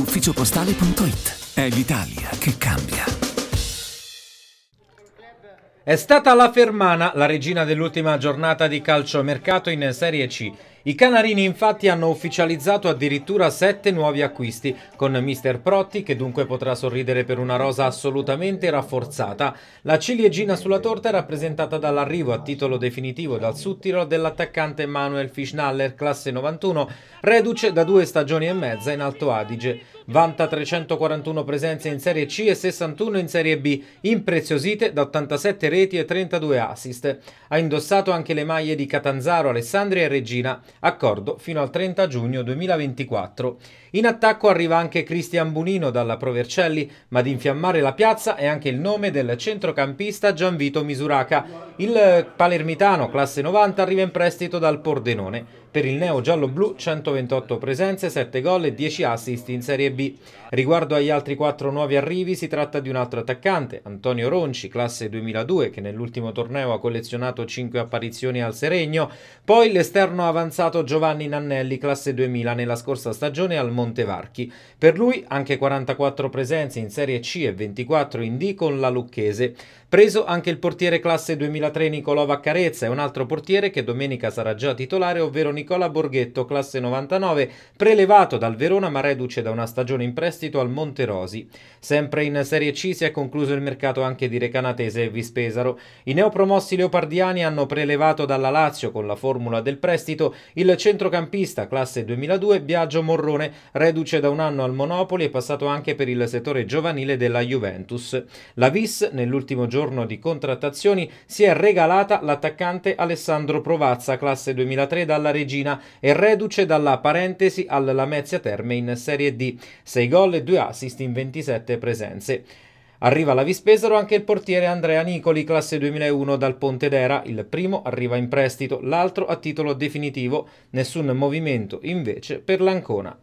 ufficiopostale.it. È l'Italia che cambia. È stata la Fermana la regina dell'ultima giornata di calcio mercato in Serie C. I canarini infatti hanno ufficializzato addirittura sette nuovi acquisti, con Mr. Protti che dunque potrà sorridere per una rosa assolutamente rafforzata. La ciliegina sulla torta è rappresentata dall'arrivo a titolo definitivo dal Suttiro dell'attaccante Manuel Fischnaller, classe 91, reduce da due stagioni e mezza in Alto Adige. Vanta 341 presenze in Serie C e 61 in Serie B, impreziosite da 87 reti e 32 assist. Ha indossato anche le maglie di Catanzaro, Alessandria e Regina accordo fino al 30 giugno 2024. In attacco arriva anche Cristian Bunino dalla Provercelli, ma ad infiammare la piazza è anche il nome del centrocampista Gianvito Misuraca. Il palermitano, classe 90, arriva in prestito dal Pordenone. Per il neo giallo-blu 128 presenze, 7 gol e 10 assist in Serie B. Riguardo agli altri 4 nuovi arrivi si tratta di un altro attaccante, Antonio Ronci, classe 2002, che nell'ultimo torneo ha collezionato 5 apparizioni al Seregno, poi l'esterno avanzato Giovanni Nannelli, classe 2000, nella scorsa stagione al Montevarchi. Per lui anche 44 presenze in Serie C e 24 in D con la Lucchese. Preso anche il portiere classe 2003 Nicolò Vaccarezza e un altro portiere che domenica sarà già titolare, ovvero Nicolò Nicola Borghetto, classe 99, prelevato dal Verona ma reduce da una stagione in prestito al Monterosi. Sempre in Serie C si è concluso il mercato anche di Recanatese e Vispesaro. I neopromossi leopardiani hanno prelevato dalla Lazio con la formula del prestito il centrocampista classe 2002 Biagio Morrone, reduce da un anno al Monopoli e passato anche per il settore giovanile della Juventus. La Vis, nell'ultimo giorno di contrattazioni, si è regalata l'attaccante Alessandro Provazza, classe 2003, dalla regione Regina e reduce dalla parentesi al Lamezia Terme in Serie D, 6 gol e 2 assist in 27 presenze. Arriva la Vispesaro anche il portiere Andrea Nicoli, classe 2001 dal Pontedera. Il primo arriva in prestito, l'altro a titolo definitivo. Nessun movimento invece per l'Ancona.